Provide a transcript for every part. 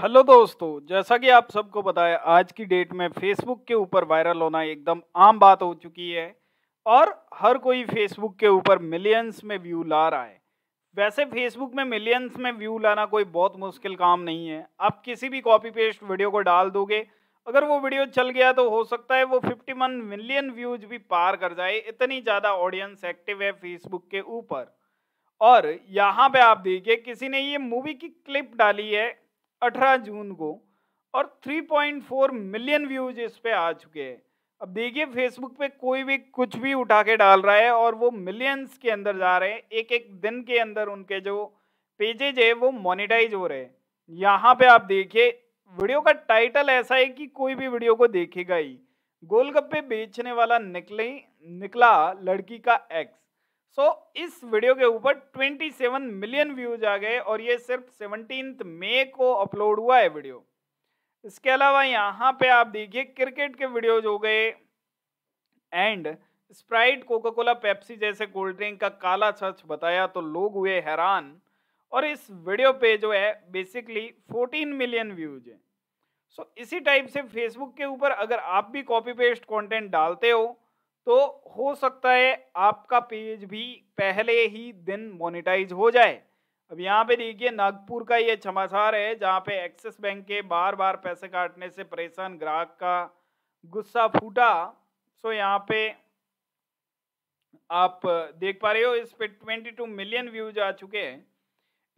Hello दोस्तों जैसा कि आप सबको पता है आज की डेट में फेसबुक के ऊपर वायरल होना एकदम आम बात हो चुकी है और हर कोई फेसबुक के ऊपर मिलियंस में व्यू ला रहा है वैसे फेसबुक में मिलियंस में व्यू लाना कोई बहुत मुश्किल काम नहीं है आप किसी भी कॉपी पेस्ट वीडियो को डाल दोगे अगर वो वीडियो चल गया तो हो सकता है वो फिफ्टी वन मिलियन व्यूज भी पार कर जाए इतनी ज़्यादा ऑडियंस एक्टिव है फेसबुक के ऊपर और यहाँ पे आप देखिए किसी ने ये मूवी की क्लिप डाली है 18 जून को और 3.4 मिलियन व्यूज इस पे आ चुके हैं अब देखिए फेसबुक पे कोई भी कुछ भी उठा के डाल रहा है और वो मिलियंस के अंदर जा रहे हैं एक एक दिन के अंदर उनके जो पेजेज है वो मोनिटाइज हो रहे हैं यहाँ पे आप देखिए वीडियो का टाइटल ऐसा है कि कोई भी वीडियो को देखेगा ही गोलगप्पे बेचने वाला निकले निकला लड़की का एक्स सो so, इस वीडियो के ऊपर 27 मिलियन व्यूज आ गए और ये सिर्फ सेवनटीन मई को अपलोड हुआ है वीडियो इसके अलावा यहाँ पे आप देखिए क्रिकेट के वीडियोज हो गए and Sprite Coca Cola Pepsi जैसे कोल्ड ड्रिंक का काला सच बताया तो लोग हुए हैरान और इस वीडियो पे जो है बेसिकली 14 मिलियन व्यूज हैं सो so, इसी टाइप से फेसबुक के ऊपर अगर आप भी कॉपी पेस्ट कंटेंट डालते हो तो हो सकता है आपका पेज भी पहले ही दिन मोनिटाइज हो जाए अब यहाँ पे देखिए नागपुर का ये छमासार है जहाँ पे एक्सिस बैंक के बार बार पैसे काटने से परेशान ग्राहक का गुस्सा फूटा सो यहाँ पे आप देख पा रहे हो इस पे ट्वेंटी टू मिलियन व्यूज आ चुके हैं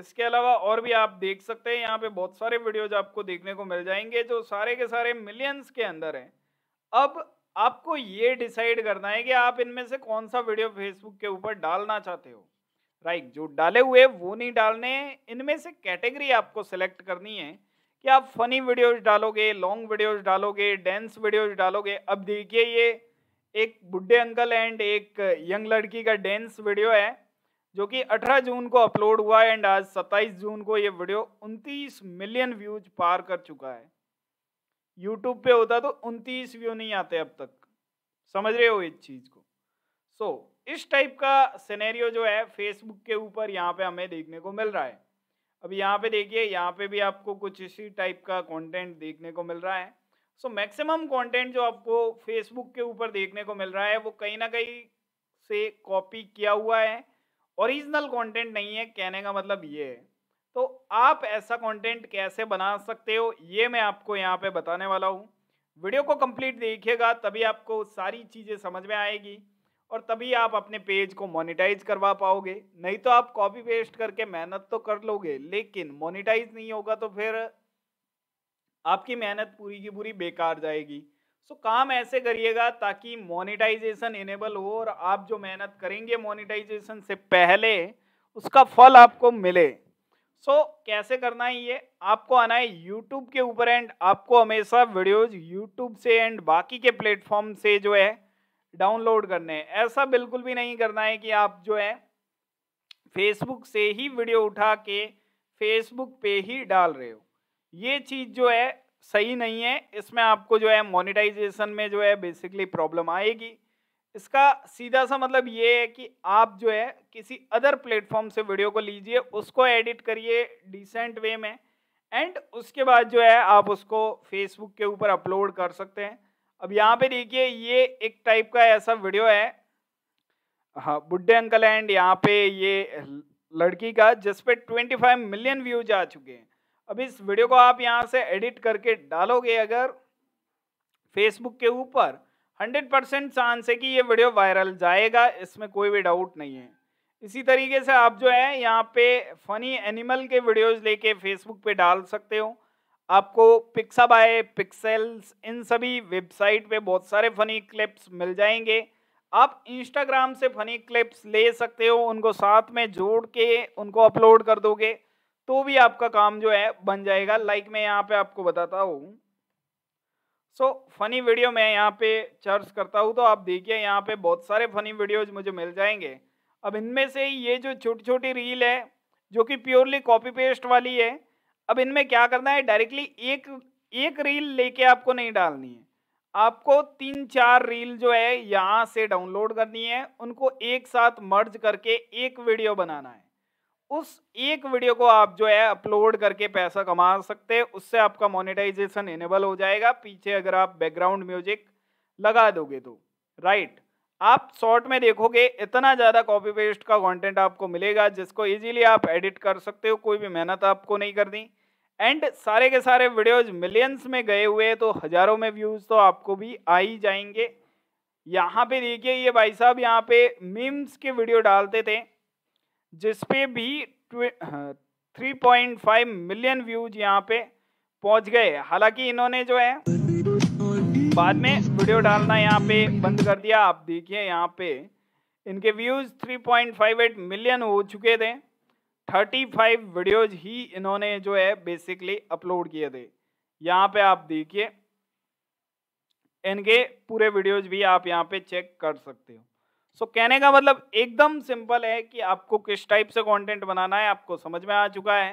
इसके अलावा और भी आप देख सकते हैं यहाँ पे बहुत सारे वीडियोज आपको देखने को मिल जाएंगे जो सारे के सारे मिलियंस के अंदर हैं अब आपको ये डिसाइड करना है कि आप इनमें से कौन सा वीडियो फेसबुक के ऊपर डालना चाहते हो राइट right, जो डाले हुए वो नहीं डालने इनमें से कैटेगरी आपको सेलेक्ट करनी है कि आप फनी वीडियोज डालोगे लॉन्ग वीडियोज डालोगे डेंस वीडियोज डालोगे अब देखिए ये एक बुढ़े अंकल एंड एक यंग लड़की का डेंस वीडियो है जो कि 18 जून को अपलोड हुआ है एंड आज 27 जून को ये वीडियो 29 मिलियन व्यूज पार कर चुका है यूट्यूब पे होता तो उनतीस व्यू नहीं आते अब तक समझ रहे हो इस चीज़ को सो so, इस टाइप का सिनेरियो जो है फेसबुक के ऊपर यहाँ पे हमें देखने को मिल रहा है अब यहाँ पे देखिए यहाँ पे भी आपको कुछ इसी टाइप का कंटेंट देखने को मिल रहा है सो मैक्सिमम कंटेंट जो आपको फेसबुक के ऊपर देखने को मिल रहा है वो कहीं ना कहीं से कॉपी किया हुआ है ओरिजिनल कंटेंट नहीं है कहने का मतलब ये है तो आप ऐसा कंटेंट कैसे बना सकते हो ये मैं आपको यहाँ पे बताने वाला हूँ वीडियो को कंप्लीट देखिएगा तभी आपको सारी चीज़ें समझ में आएगी और तभी आप अपने पेज को मोनिटाइज करवा पाओगे नहीं तो आप कॉपी पेस्ट करके मेहनत तो कर लोगे लेकिन मोनिटाइज नहीं होगा तो फिर आपकी मेहनत पूरी की पूरी बेकार जाएगी सो so, काम ऐसे करिएगा ताकि मोनेटाइजेशन इनेबल हो और आप जो मेहनत करेंगे मोनेटाइजेशन से पहले उसका फल आपको मिले सो so, कैसे करना है ये आपको आना है यूट्यूब के ऊपर एंड आपको हमेशा वीडियोज यूट्यूब से एंड बाकी के प्लेटफॉर्म से जो है डाउनलोड करने हैं ऐसा बिल्कुल भी नहीं करना है कि आप जो है फेसबुक से ही वीडियो उठा के फेसबुक पे ही डाल रहे हो ये चीज़ जो है सही नहीं है इसमें आपको जो है मोनिटाइजेशन में जो है बेसिकली प्रॉब्लम आएगी इसका सीधा सा मतलब ये है कि आप जो है किसी अदर प्लेटफॉर्म से वीडियो को लीजिए उसको एडिट करिए डिसेंट वे में एंड उसके बाद जो है आप उसको फेसबुक के ऊपर अपलोड कर सकते हैं अब यहाँ पे देखिए ये एक टाइप का ऐसा वीडियो है हाँ बुढ़े अंकल एंड यहाँ पे ये लड़की का जिस पे 25 मिलियन व्यूज आ चुके हैं अब इस वीडियो को आप यहाँ से एडिट करके डालोगे अगर फेसबुक के ऊपर हंड्रेड परसेंट चांस है कि ये वीडियो वायरल जाएगा इसमें कोई भी डाउट नहीं है इसी तरीके से आप जो है यहाँ पे फनी एनिमल के वीडियोस लेके फेसबुक पे डाल सकते हो आपको पिक्साबाए पिक्सेल्स इन सभी वेबसाइट पे बहुत सारे फनी क्लिप्स मिल जाएंगे आप इंस्टाग्राम से फनी क्लिप्स ले सकते हो उनको साथ में जोड़ के उनको अपलोड कर दोगे तो भी आपका काम जो है बन जाएगा लाइक मैं यहाँ पे आपको बताता हूँ सो फनी वीडियो मैं यहाँ पे चर्च करता हूँ तो आप देखिए यहाँ पे बहुत सारे फनी वीडियोज मुझे मिल जाएंगे अब इनमें से ये जो छोटी छोटी रील है जो कि प्योरली कॉपी पेस्ट वाली है अब इनमें क्या करना है डायरेक्टली एक एक रील लेके आपको नहीं डालनी है आपको तीन चार रील जो है यहाँ से डाउनलोड करनी है उनको एक साथ मर्ज करके एक वीडियो बनाना है उस एक वीडियो को आप जो है अपलोड करके पैसा कमा सकते हैं उससे आपका मोनेटाइजेशन इनेबल हो जाएगा पीछे अगर आप बैकग्राउंड म्यूजिक लगा दोगे तो राइट आप शॉर्ट में देखोगे इतना ज़्यादा कॉपी पेस्ट का कंटेंट आपको मिलेगा जिसको इजीली आप एडिट कर सकते हो कोई भी मेहनत आपको नहीं करनी एंड सारे के सारे वीडियोज मिलियंस में गए हुए तो हज़ारों में व्यूज़ तो आपको भी आ ही जाएंगे यहाँ पे देखिए ये भाई साहब यहाँ पे मीम्स के वीडियो डालते थे जिसपे भी three point five million views यहाँ पे पहुँच गए हालांकि इन्होंने जो है बाद में वीडियो डालना यहाँ पे बंद कर दिया आप देखिए यहाँ पे इनके views three point five eight million हो चुके थे थर्टी फाइव वीडियोज ही इन्होंने जो है बेसिकली अपलोड किए थे यहाँ पे आप देखिए इनके पूरे वीडियोज भी आप यहाँ पे चेक कर सकते हो सो so, कहने का मतलब एकदम सिंपल है कि आपको किस टाइप से कंटेंट बनाना है आपको समझ में आ चुका है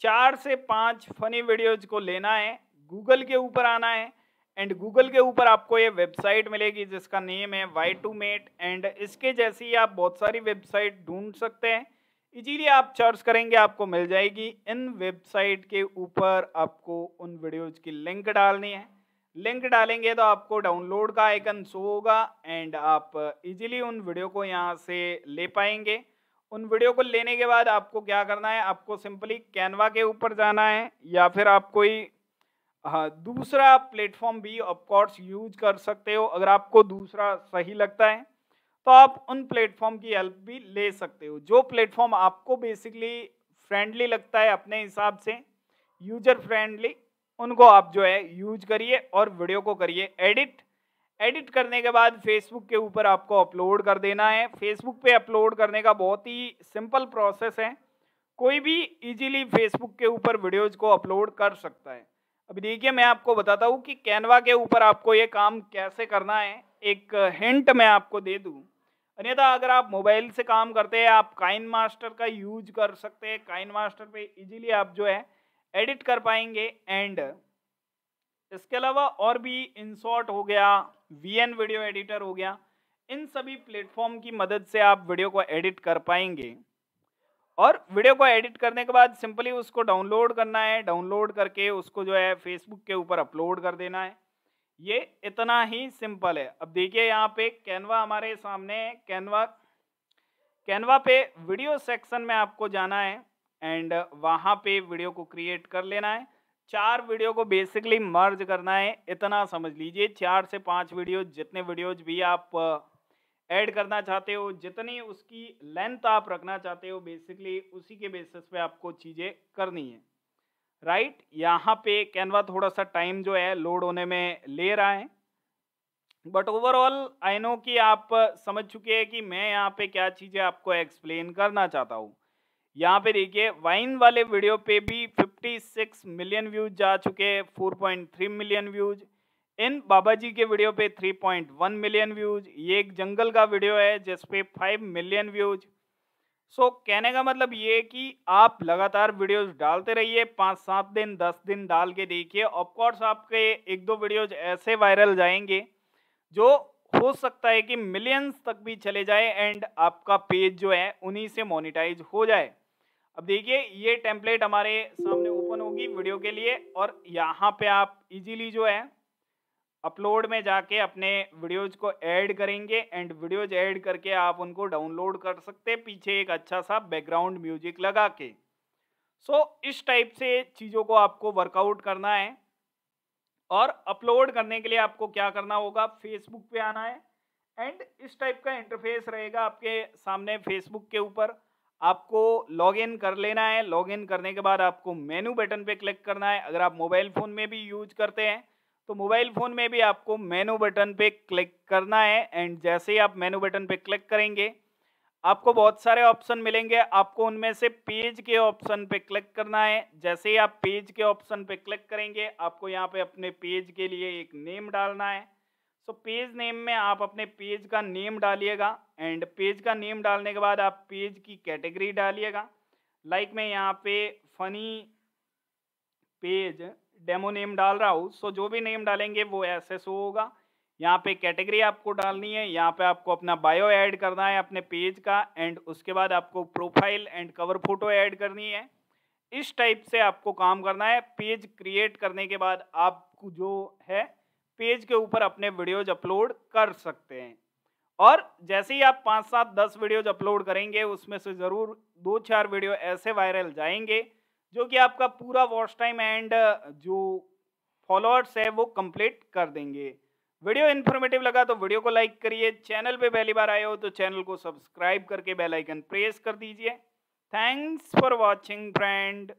चार से पाँच फनी वीडियोज को लेना है गूगल के ऊपर आना है एंड गूगल के ऊपर आपको ये वेबसाइट मिलेगी जिसका नेम है वाई टू मेट एंड इसके जैसी आप बहुत सारी वेबसाइट ढूंढ सकते हैं इजीली आप सर्च करेंगे आपको मिल जाएगी इन वेबसाइट के ऊपर आपको उन वीडियोज़ की लिंक डालनी है लिंक डालेंगे तो आपको डाउनलोड का आइकन शो होगा एंड आप इजीली उन वीडियो को यहाँ से ले पाएंगे उन वीडियो को लेने के बाद आपको क्या करना है आपको सिंपली कैनवा के ऊपर जाना है या फिर आप कोई हाँ दूसरा प्लेटफॉर्म भी ऑफकोर्स यूज कर सकते हो अगर आपको दूसरा सही लगता है तो आप उन प्लेटफॉर्म की हेल्प भी ले सकते हो जो प्लेटफॉर्म आपको बेसिकली फ्रेंडली लगता है अपने हिसाब से यूजर फ्रेंडली उनको आप जो है यूज करिए और वीडियो को करिए एडिट एडिट करने के बाद फेसबुक के ऊपर आपको अपलोड कर देना है फेसबुक पे अपलोड करने का बहुत ही सिंपल प्रोसेस है कोई भी इजीली फेसबुक के ऊपर वीडियोज़ को अपलोड कर सकता है अभी देखिए मैं आपको बताता हूँ कि कैनवा के ऊपर आपको ये काम कैसे करना है एक हिंट मैं आपको दे दूँ अन्यथा अगर आप मोबाइल से काम करते हैं आप काइन मास्टर का यूज कर सकते हैं काइन मास्टर पे इजीली आप जो है एडिट कर पाएंगे एंड इसके अलावा और भी इंसॉर्ट हो गया वी एन वीडियो एडिटर हो गया इन सभी प्लेटफॉर्म की मदद से आप वीडियो को एडिट कर पाएंगे और वीडियो को एडिट करने के बाद सिंपली उसको डाउनलोड करना है डाउनलोड करके उसको जो है फेसबुक के ऊपर अपलोड कर देना है ये इतना ही सिंपल है अब देखिए यहाँ पे कैनवा हमारे सामने है कैनवा कैनवा पे वीडियो सेक्शन में आपको जाना है एंड वहाँ पे वीडियो को क्रिएट कर लेना है चार वीडियो को बेसिकली मर्ज करना है इतना समझ लीजिए चार से पाँच वीडियो जितने वीडियोज भी आप ऐड करना चाहते हो जितनी उसकी लेंथ आप रखना चाहते हो बेसिकली उसी के बेसिस पे आपको चीज़ें करनी है राइट right? यहाँ पे कैनवा थोड़ा सा टाइम जो है लोड होने में ले रहा है बट ओवरऑल आई नो कि आप समझ चुके हैं कि मैं यहाँ पे क्या चीज़ें आपको एक्सप्लेन करना चाहता हूँ यहाँ पे देखिए वाइन वाले वीडियो पे भी 56 मिलियन व्यूज जा चुके हैं 4.3 मिलियन व्यूज इन बाबा जी के वीडियो पे 3.1 मिलियन व्यूज ये एक जंगल का वीडियो है जिसपे 5 मिलियन व्यूज सो कहने का मतलब ये कि आप लगातार वीडियोस डालते रहिए पाँच सात दिन दस दिन डाल के देखिए ऑफकोर्स आपके एक दो वीडियोज ऐसे वायरल जाएंगे जो हो सकता है कि मिलियंस तक भी चले जाए एंड आपका पेज जो है उन्हीं से मोनिटाइज हो जाए अब देखिए ये टेम्पलेट हमारे सामने ओपन होगी वीडियो के लिए और यहाँ पे आप इजीली जो है अपलोड में जाके अपने वीडियोज को ऐड करेंगे एंड वीडियोज ऐड करके आप उनको डाउनलोड कर सकते पीछे एक अच्छा सा बैकग्राउंड म्यूजिक लगा के सो so, इस टाइप से चीज़ों को आपको वर्कआउट करना है और अपलोड करने के लिए आपको क्या करना होगा फेसबुक पे आना है एंड इस टाइप का इंटरफेस रहेगा आपके सामने फेसबुक के ऊपर आपको लॉग इन कर लेना है लॉग इन करने के बाद आपको मेनू बटन पे क्लिक करना है अगर आप मोबाइल फ़ोन में भी यूज करते हैं तो मोबाइल फ़ोन में भी आपको मेनू बटन पे क्लिक करना है एंड जैसे ही आप मेनू बटन पे क्लिक करेंगे आपको बहुत सारे ऑप्शन मिलेंगे आपको उनमें से पेज के ऑप्शन पे क्लिक करना है जैसे ही आप पेज के ऑप्शन पर क्लिक करेंगे आपको यहाँ पर अपने पेज के लिए एक नेम डालना है सो पेज नेम में आप अपने पेज का नेम डालिएगा एंड पेज का नेम डालने के बाद आप पेज की कैटेगरी डालिएगा लाइक like मैं यहाँ पे फनी पेज डेमो नेम डाल रहा हूँ सो जो भी नेम डालेंगे वो एस एस होगा यहाँ पे कैटेगरी आपको डालनी है यहाँ पे आपको अपना बायो ऐड करना है अपने पेज का एंड उसके बाद आपको profile and cover photo add करनी है इस टाइप से आपको काम करना है पेज क्रिएट करने के बाद आपको जो है पेज के ऊपर अपने वीडियोज अपलोड कर सकते हैं और जैसे ही आप पाँच सात दस वीडियोज अपलोड करेंगे उसमें से ज़रूर दो चार वीडियो ऐसे वायरल जाएंगे जो कि आपका पूरा वॉच टाइम एंड जो फॉलोअर्स है वो कंप्लीट कर देंगे वीडियो इन्फॉर्मेटिव लगा तो वीडियो को लाइक करिए चैनल पे पहली बार आए हो तो चैनल को सब्सक्राइब करके बेल आइकन प्रेस कर दीजिए थैंक्स फॉर वाचिंग फ्रेंड